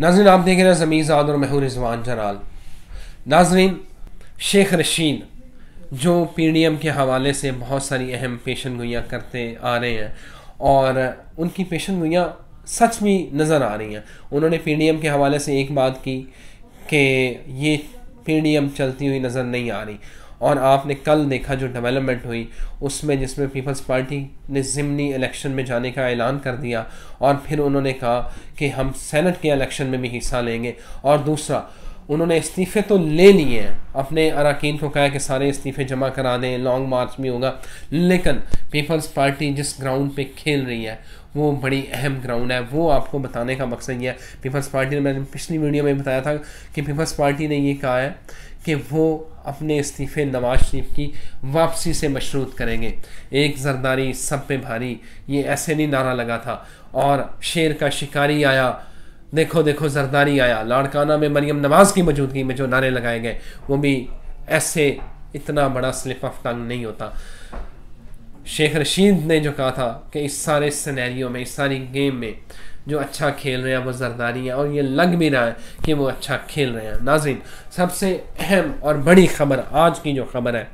नाजरीन आप देख रहे हैं आद और महूर रिजवान जलाल नाजरीन शेख रशीद जो पी डी एम के हवाले से बहुत सारी अहम पेशन गोयाँ करते आ रहे हैं और उनकी पेशन गोयाँ सच भी नज़र आ रही हैं उन्होंने पी डी एम के हवाले से एक बात की कि ये पी डी एम चलती हुई नज़र नहीं आ रही और आपने कल देखा जो डेवलपमेंट हुई उसमें जिसमें पीपल्स पार्टी ने ज़िमनी इलेक्शन में जाने का ऐलान कर दिया और फिर उन्होंने कहा कि हम सेनेट के इलेक्शन में भी हिस्सा लेंगे और दूसरा उन्होंने इस्तीफ़े तो ले लिए हैं अपने अरकान को कहा कि सारे इस्तीफ़े जमा करा दें लॉन्ग मार्च भी होगा लेकिन पीपल्स पार्टी जिस ग्राउंड पे खेल रही है वो बड़ी अहम ग्राउंड है वो आपको बताने का मकसद ये है पीपल्स पार्टी ने मैंने पिछली वीडियो में बताया था कि पीपल्स पार्टी ने ये कहा है कि वो अपने इस्तीफ़े नवाज शरीफ की वापसी से मशरूत करेंगे एक जरदारी सब पे भारी ये ऐसे नहीं नारा लगा था और शेर का शिकारी आया देखो देखो जरदारी आया लाड़काना में मरियम नवाज़ की मौजूदगी में जो नारे लगाए गए वो भी ऐसे इतना बड़ा स्लिप ऑफ टंग नहीं होता शेख रशीद ने जो कहा था कि इस सारे सिनेरियो में इस सारी गेम में जो अच्छा खेल रहे हैं वो जरदारी है और ये लग भी रहा है कि वो अच्छा खेल रहे हैं नाजिन सबसे अहम और बड़ी खबर आज की जो खबर है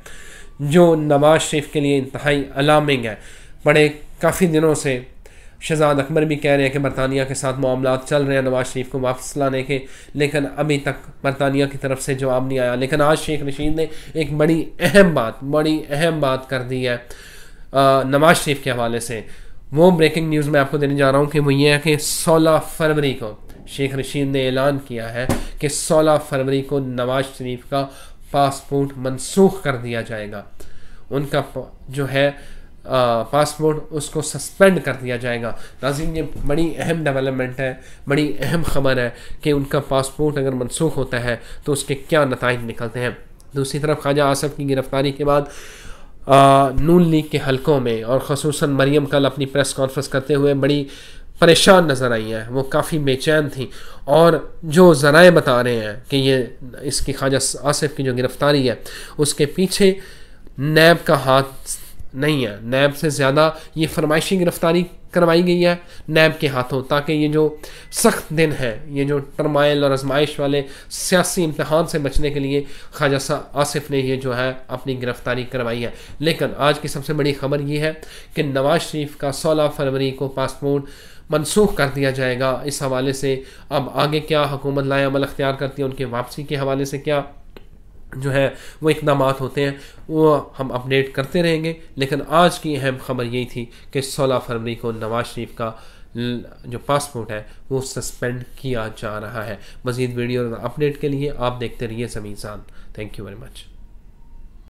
जो नवाज शरीफ के लिए इंतहाई अलार्मिंग है बड़े काफ़ी दिनों से शहजाद अकबर भी कह रहे हैं कि बरतानिया के साथ मामला चल रहे हैं नवाज़ शरीफ को वापस लाने के लेकिन अभी तक बरतानिया की तरफ से जवाब नहीं आया लेकिन आज शेख रशीद ने एक बड़ी अहम बात बड़ी अहम बात कर दी है नवाज़ शरीफ के हवाले से वो ब्रेकिंग न्यूज़ मैं आपको देने जा रहा हूँ कि वो ये है कि सोलह फरवरी को शेख रशीद ने ऐलान किया है कि सोलह फरवरी को नवाज़ शरीफ का पासपोर्ट मनसूख कर दिया जाएगा उनका जो है पासपोर्ट उसको सस्पेंड कर दिया जाएगा नाजिन ये बड़ी अहम डेवलपमेंट है बड़ी अहम ख़बर है कि उनका पासपोर्ट अगर मनसूख होता है तो उसके क्या नतज निकलते हैं दूसरी तरफ ख्वाजा आसफ की गिरफ़्तारी के बाद नून लीग के हलकों में और खसूस मरीम कल अपनी प्रेस कॉन्फ्रेंस करते हुए बड़ी परेशान नज़र आई हैं वो काफ़ी बेचैन थी और जो ज़राए बता रहे हैं कि ये इसकी ख्वाजा आसफ़ की जो गिरफ़्तारी है उसके पीछे नैब का हाथ नहीं है नैब से ज़्यादा ये फरमाइशी गिरफ्तारी करवाई गई है नैब के हाथों ताकि ये जो सख्त दिन है ये जो टर्माइल और आजमाइश वाले सियासी इम्तहान से बचने के लिए ख्वाजा सा आसिफ ने ये जो है अपनी गिरफ्तारी करवाई है लेकिन आज की सबसे बड़ी खबर ये है कि नवाज शरीफ का सोलह फरवरी को पासपोर्ट मनसूख कर दिया जाएगा इस हवाले से अब आगे क्या हुकूमत लाए अमल अख्तियार करती है उनके वापसी के हवाले से क्या जो है वो इकदाम होते हैं वो हम अपडेट करते रहेंगे लेकिन आज की अहम खबर यही थी कि 16 फरवरी को नवाज शरीफ का जो पासपोर्ट है वो सस्पेंड किया जा रहा है मज़ीद वीडियो अपडेट के लिए आप देखते रहिए Samizaan thank you very much